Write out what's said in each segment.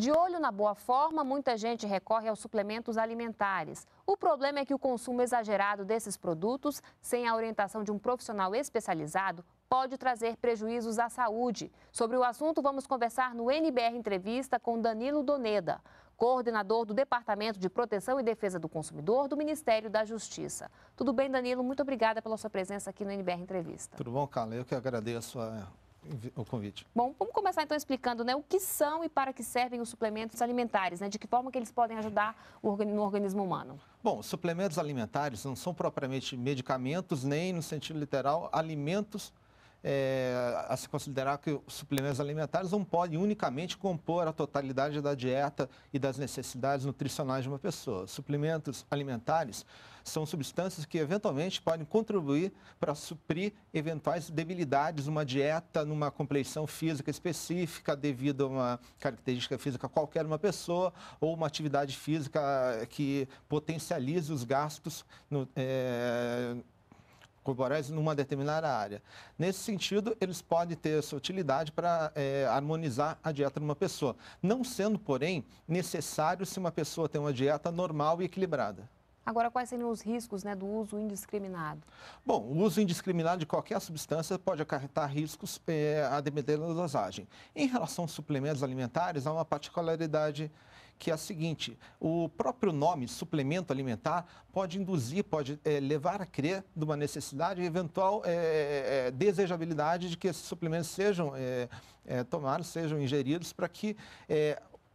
De olho na boa forma, muita gente recorre aos suplementos alimentares. O problema é que o consumo exagerado desses produtos, sem a orientação de um profissional especializado, pode trazer prejuízos à saúde. Sobre o assunto, vamos conversar no NBR Entrevista com Danilo Doneda, coordenador do Departamento de Proteção e Defesa do Consumidor do Ministério da Justiça. Tudo bem, Danilo? Muito obrigada pela sua presença aqui no NBR Entrevista. Tudo bom, Carla? Eu que agradeço a o convite. Bom, vamos começar então explicando né, o que são e para que servem os suplementos alimentares, né, de que forma que eles podem ajudar no organismo humano. Bom, suplementos alimentares não são propriamente medicamentos, nem no sentido literal, alimentos é, a se considerar que os suplementos alimentares não podem unicamente compor a totalidade da dieta e das necessidades nutricionais de uma pessoa. Suplementos alimentares são substâncias que eventualmente podem contribuir para suprir eventuais debilidades numa dieta, numa complexão física específica devido a uma característica física qualquer de uma pessoa ou uma atividade física que potencialize os gastos no, é, corporais numa determinada área. Nesse sentido, eles podem ter essa utilidade para é, harmonizar a dieta de uma pessoa, não sendo, porém, necessário se uma pessoa tem uma dieta normal e equilibrada. Agora, quais seriam os riscos né, do uso indiscriminado? Bom, o uso indiscriminado de qualquer substância pode acarretar riscos é, a depender da dosagem. Em relação aos suplementos alimentares, há uma particularidade que é a seguinte: o próprio nome suplemento alimentar pode induzir, pode é, levar a crer de uma necessidade e eventual é, é, é, desejabilidade de que esses suplementos sejam é, é, tomados, sejam ingeridos, para que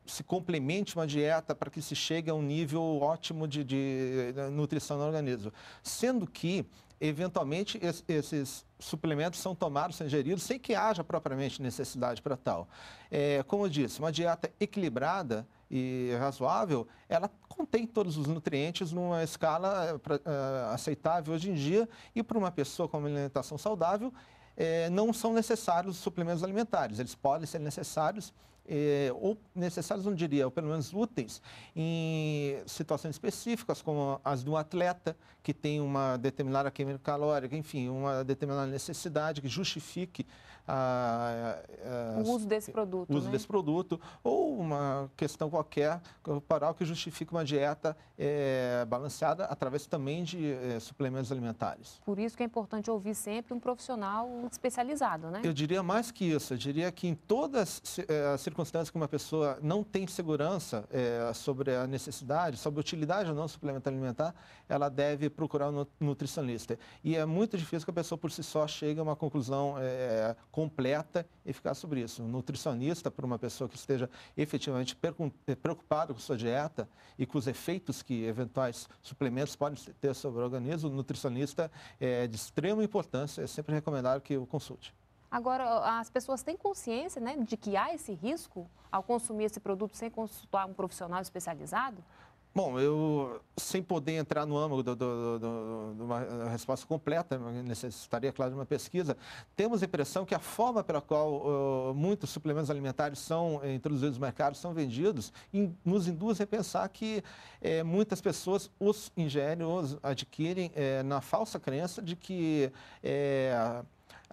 se complemente uma dieta para que se chegue a um nível ótimo de, de eh, nutrição no organismo. Sendo que, eventualmente, es, esses suplementos são tomados, são ingeridos, sem que haja propriamente necessidade para tal. É, como eu disse, uma dieta equilibrada e razoável, ela contém todos os nutrientes numa escala uh, aceitável hoje em dia e para uma pessoa com uma alimentação saudável, é, não são necessários suplementos alimentares. Eles podem ser necessários eh, ou necessários, não diria, ou pelo menos úteis, em situações específicas, como as do atleta, que tem uma determinada queima calórica, enfim, uma determinada necessidade que justifique a, a, o uso desse produto. uso né? desse produto, ou uma questão qualquer, paral que justifique uma dieta eh, balanceada através também de eh, suplementos alimentares. Por isso que é importante ouvir sempre um profissional especializado, né? Eu diria mais que isso, eu diria que em todas as circunstâncias, circunstância que uma pessoa não tem segurança é, sobre a necessidade, sobre a utilidade ou não do suplemento alimentar, ela deve procurar um nutricionista. E é muito difícil que a pessoa por si só chegue a uma conclusão é, completa e ficar sobre isso. Um nutricionista, para uma pessoa que esteja efetivamente preocupada com sua dieta e com os efeitos que eventuais suplementos podem ter sobre o organismo, o nutricionista é de extrema importância, é sempre recomendado que o consulte. Agora, as pessoas têm consciência né, de que há esse risco ao consumir esse produto sem consultar um profissional especializado? Bom, eu, sem poder entrar no âmago de uma resposta completa, necessitaria, claro, de uma pesquisa, temos a impressão que a forma pela qual uh, muitos suplementos alimentares são eh, introduzidos no mercado, são vendidos, in, nos induz a pensar que eh, muitas pessoas os ingerem, os adquirem eh, na falsa crença de que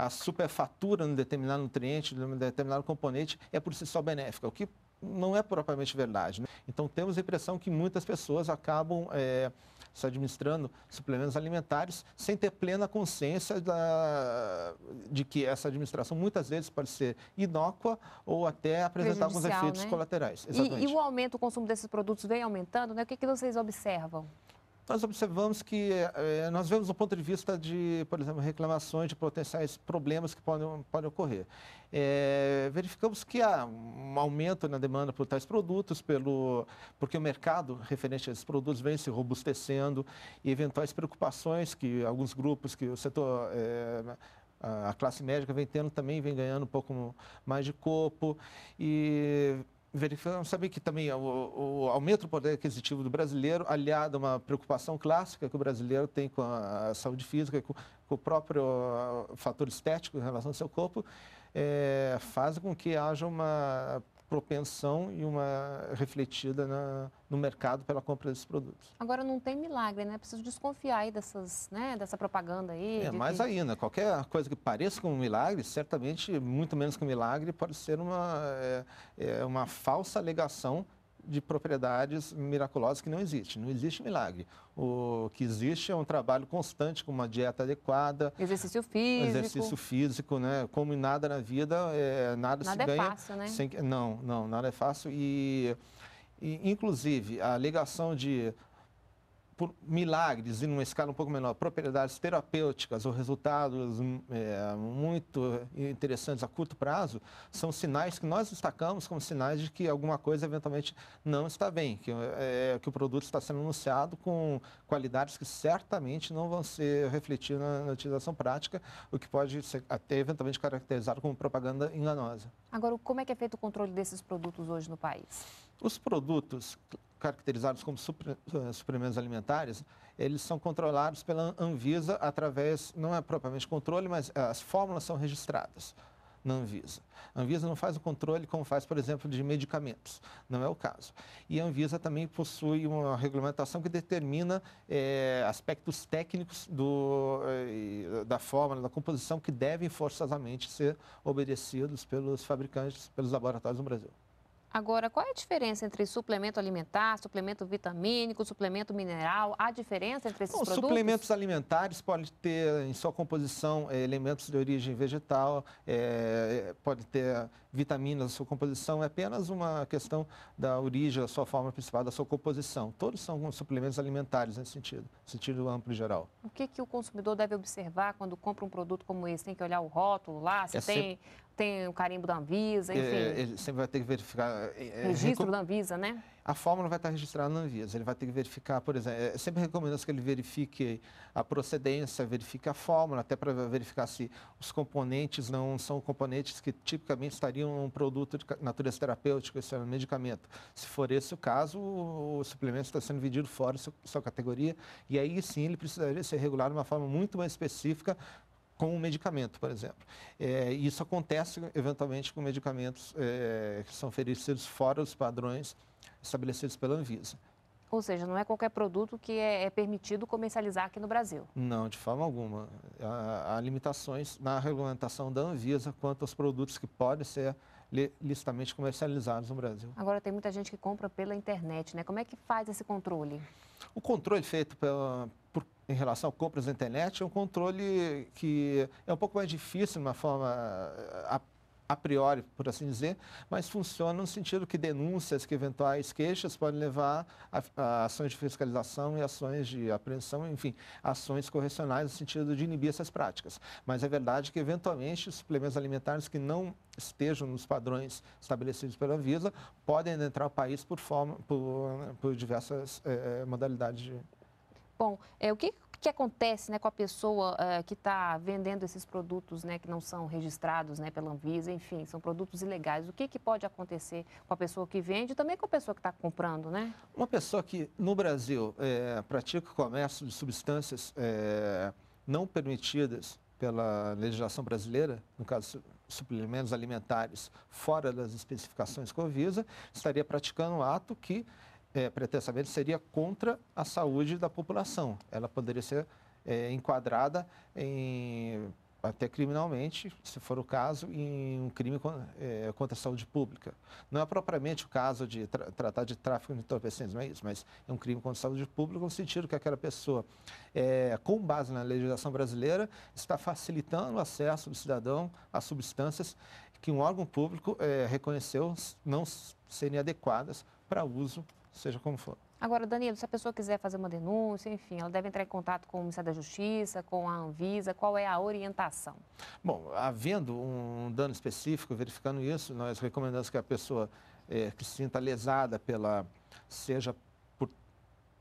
a superfatura num determinado nutriente, num determinado componente, é por si só benéfica, o que não é propriamente verdade. Né? Então, temos a impressão que muitas pessoas acabam é, se administrando suplementos alimentares sem ter plena consciência da, de que essa administração muitas vezes pode ser inócua ou até apresentar alguns efeitos né? colaterais. E, e, o aumento, o consumo desses produtos vem aumentando, né? O que, que vocês observam? nós observamos que eh, nós vemos do ponto de vista de, por exemplo, reclamações de potenciais problemas que podem, podem ocorrer. Eh, verificamos que há um aumento na demanda por tais produtos, pelo, porque o mercado referente a esses produtos vem se robustecendo e eventuais preocupações que alguns grupos, que o setor... Eh, a classe médica vem tendo também, vem ganhando um pouco mais de corpo e verificamos sabe que também é o, o, aumento do poder aquisitivo do brasileiro, aliado a uma preocupação clássica que o brasileiro tem com a saúde física, com, com o próprio ah, fator estético em relação ao seu corpo, é, faz com que haja uma propensão e uma refletida na, no mercado pela compra desses produtos. Agora não tem milagre, né? Preciso desconfiar aí dessas, né, dessa propaganda aí. É, mais que... ainda, qualquer coisa que pareça com um milagre, certamente muito menos que um milagre, pode ser uma, é, é uma falsa alegação de propriedades miraculosas que não existe. Não existe milagre. O que existe é um trabalho constante com uma dieta adequada. Exercício físico. Exercício físico, né? Como em nada na vida, é, nada, nada, se é ganha. Nada é fácil, né? Sem, não, não, nada é fácil. E, e, inclusive, a ligação de por milagres e numa escala um pouco menor, propriedades terapêuticas ou resultados é, muito interessantes a curto prazo, são sinais que nós destacamos como sinais de que alguma coisa eventualmente não está bem, que, é, que o produto está sendo anunciado com qualidades que certamente não vão ser refletidas na, na utilização prática, o que pode ser até eventualmente caracterizado como propaganda enganosa. Agora, como é que é feito o controle desses produtos hoje no país? Os produtos, caracterizados como eh, suplementos alimentares, eles são controlados pela Anvisa através, não é propriamente controle, mas eh, as fórmulas são registradas na Anvisa. A Anvisa não faz o controle como faz, por exemplo, de medicamentos, não é o caso. E a Anvisa também possui uma regulamentação que determina é, aspectos técnicos do, é, da fórmula, da composição, que devem forçosamente ser obedecidos pelos fabricantes, pelos laboratórios no Brasil. Agora, qual é a diferença entre suplemento alimentar, suplemento vitamínico, suplemento mineral? Há diferença entre esses Bom, produtos? Suplementos alimentares podem ter em sua composição eh, elementos de origem vegetal, é, pode ter vitaminas na sua composição, é apenas uma questão da origem, da sua forma principal, da sua composição. Todos são suplementos alimentares nesse sentido, sentido amplo e geral. O que, que o consumidor deve observar quando compra um produto como esse? Tem que olhar o rótulo lá, se é tem sempre tem o carimbo da Anvisa, enfim. É, ele sempre vai ter que verificar. É, é Registro recom... da Anvisa, né? A fórmula vai estar registrada na Anvisa. Ele vai ter que verificar, por exemplo, é, sempre recomendamos que ele verifique a procedência, verifique a fórmula, até para verificar se os componentes não são componentes que tipicamente estariam um produto de natureza terapêutica, isso é um medicamento. Se for esse o caso, o suplemento está sendo vendido fora da sua categoria, e aí sim ele precisaria ser regulado de uma forma muito mais específica com um medicamento, por exemplo. É, isso acontece, eventualmente, com medicamentos é, que são oferecidos fora dos padrões estabelecidos pela Anvisa. Ou seja, não é qualquer produto que é, é permitido comercializar aqui no Brasil. Não, de forma alguma. Há, há limitações na regulamentação da Anvisa quanto aos produtos que podem ser listamente comercializados no Brasil. Agora, tem muita gente que compra pela internet, né? Como é que faz esse controle? O controle feito pela, em relação a compras na internet é um controle que é um pouco mais difícil, de uma forma eh, a, a priori, por assim dizer, mas funciona no sentido que denúncias, que eventuais queixas podem levar a, a ações de fiscalização e ações de apreensão, enfim, ações correcionais no sentido de inibir essas práticas. Mas é verdade que, eventualmente, os suplementos alimentares que não estejam nos padrões estabelecidos pela Anvisa podem entrar o país por, forma, por, por diversas eh, eh, modalidades de Bom, é, o que, que acontece né, com a pessoa é, que está vendendo esses produtos né, que não são registrados né, pela Anvisa, enfim, são produtos ilegais? O que, que pode acontecer com a pessoa que vende e também com a pessoa que está comprando, né? Uma pessoa que no Brasil é, pratica o comércio de substâncias é, não permitidas pela legislação brasileira, no caso suplementos alimentares fora das especificações com a Anvisa, estaria praticando um ato que é, pretensamente seria contra a saúde da população. Ela poderia ser é, enquadrada em, até criminalmente, se for o caso, em um crime é, contra a saúde pública. Não é propriamente o caso de tra tratar de tráfico de entorpecentes, não é isso, mas é um crime contra a saúde pública no sentido que aquela pessoa, é, com base na legislação brasileira, está facilitando o acesso do cidadão a substâncias que um órgão público é, reconheceu não serem adequadas para uso seja como for. Agora, Danilo, se a pessoa quiser fazer uma denúncia, enfim, ela deve entrar em contato com o Ministério da Justiça, com a Anvisa, qual é a orientação? Bom, havendo um dano específico, verificando isso, nós recomendamos que a pessoa é, que se sinta lesada pela, seja por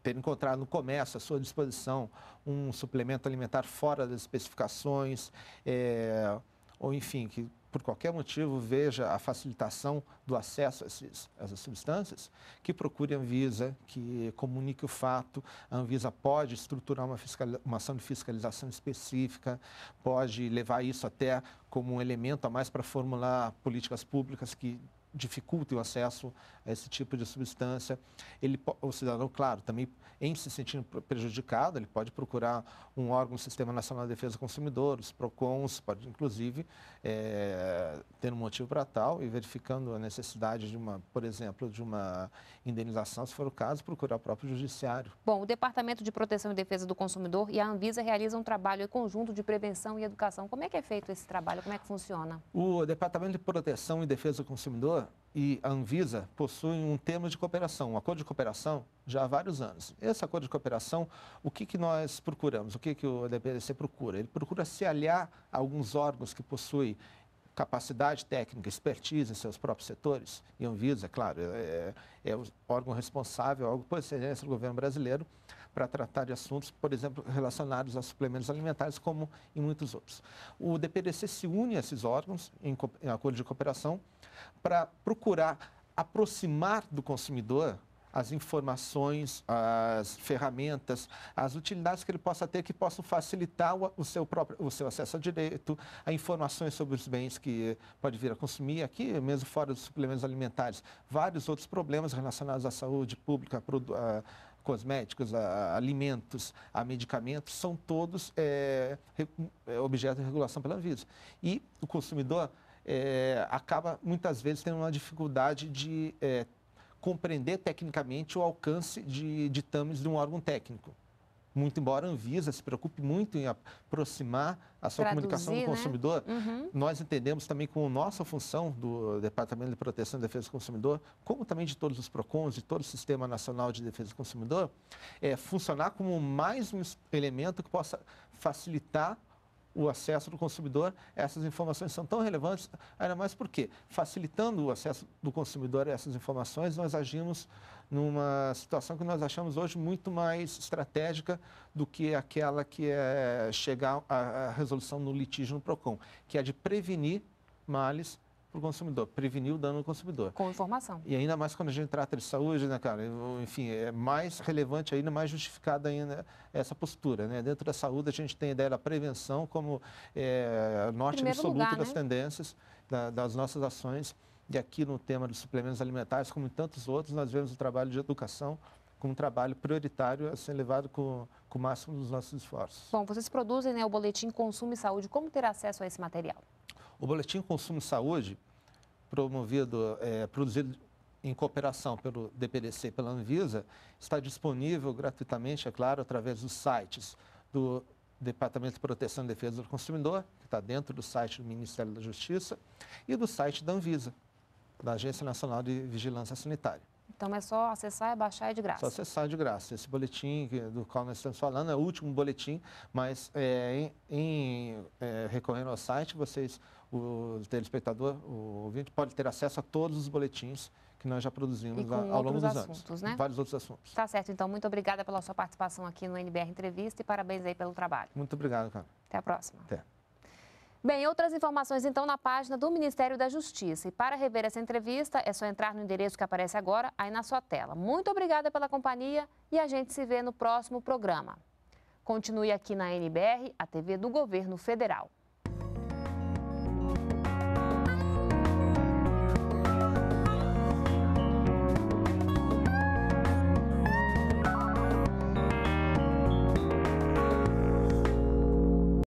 ter encontrado no comércio à sua disposição um suplemento alimentar fora das especificações, é, ou enfim, que por qualquer motivo, veja a facilitação do acesso a, a essas substâncias, que procure a Anvisa, que comunique o fato. A Anvisa pode estruturar uma, uma ação de fiscalização específica, pode levar isso até como um elemento a mais para formular políticas públicas que dificultem o acesso a esse tipo de substância. Ele, o cidadão, claro, também em se sentindo prejudicado, ele pode procurar um órgão do Sistema Nacional de Defesa do Consumidor, os PROCONs, pode inclusive é, ter um motivo para tal e verificando a necessidade de uma, por exemplo, de uma indenização, se for o caso, procurar o próprio judiciário. Bom, o Departamento de Proteção e Defesa do Consumidor e a Anvisa realizam um trabalho em conjunto de prevenção e educação. Como é que é feito esse trabalho? Como é que funciona? O Departamento de Proteção e Defesa do Consumidor e a Anvisa possuem um tema de cooperação, um acordo de cooperação já há vários anos. Esse acordo de cooperação, o que, que nós procuramos? O que, que o DPDC procura? Ele procura se aliar a alguns órgãos que possuem capacidade técnica, expertise em seus próprios setores, e a Anvisa, é claro, é, é, é o órgão responsável, algo por excelência do governo brasileiro, para tratar de assuntos, por exemplo, relacionados a suplementos alimentares, como em muitos outros. O DPDC se une a esses órgãos em, em acordo de cooperação para procurar aproximar do consumidor as informações, as ferramentas, as utilidades que ele possa ter que possam facilitar o, seu próprio o seu acesso a direito, a informações sobre os bens que pode vir a consumir aqui, mesmo fora dos suplementos alimentares, vários outros problemas relacionados à saúde pública, a, cosméticos, a, alimentos, a medicamentos, são todos é, é objeto de regulação pela Anvisa. E o consumidor é, acaba, muitas vezes, tendo uma dificuldade de é, compreender tecnicamente o alcance de ditames de um órgão técnico muito embora a Anvisa se preocupe muito em aproximar a sua Traduzir, comunicação do né? consumidor, né? uhum. nós entendemos também com nossa função do Departamento de Proteção e Defesa do Consumidor, como também de todos os PROCONs, e todo o Sistema Nacional de Defesa do Consumidor, é funcionar como mais um elemento que possa facilitar o acesso do consumidor a essas informações são tão relevantes, ainda mais porque, facilitando o acesso do consumidor a essas informações, nós agimos numa situação que nós achamos hoje muito mais estratégica do que aquela que é chegar à resolução no litígio no PROCON, que é de prevenir males para o consumidor, prevenir o dano ao consumidor. Com informação. E ainda mais quando a gente trata de saúde, né, cara? Enfim, é mais relevante ainda, mais justificada ainda essa postura, né? Dentro da saúde, a gente tem a ideia da prevenção como é, norte Primeiro absoluto lugar, das né? tendências, da, das nossas ações. E aqui no tema dos suplementos alimentares, como em tantos outros, nós vemos o trabalho de educação como um trabalho prioritário a ser levado com, com o máximo dos nossos esforços. Bom, vocês produzem né, o boletim Consumo e Saúde. Como ter acesso a esse material? O Boletim Consumo e Saúde, promovido, é, produzido em cooperação pelo DPDC e pela Anvisa, está disponível gratuitamente, é claro, através dos sites do Departamento de Proteção e Defesa do Consumidor, que está dentro do site do Ministério da Justiça, e do site da Anvisa, da Agência Nacional de Vigilância Sanitária. Então é só acessar, e é baixar é de graça. Só acessar de graça. Esse boletim do qual nós estamos falando é o último boletim, mas é, em, em é, recorrendo ao site vocês o telespectador, o ouvinte, pode ter acesso a todos os boletins que nós já produzimos ao longo dos assuntos, anos. Né? Vários outros assuntos. Tá certo, então. Muito obrigada pela sua participação aqui no NBR Entrevista e parabéns aí pelo trabalho. Muito obrigado, cara. Até a próxima. Até. Bem, outras informações então na página do Ministério da Justiça. E para rever essa entrevista, é só entrar no endereço que aparece agora aí na sua tela. Muito obrigada pela companhia e a gente se vê no próximo programa. Continue aqui na NBR, a TV do Governo Federal.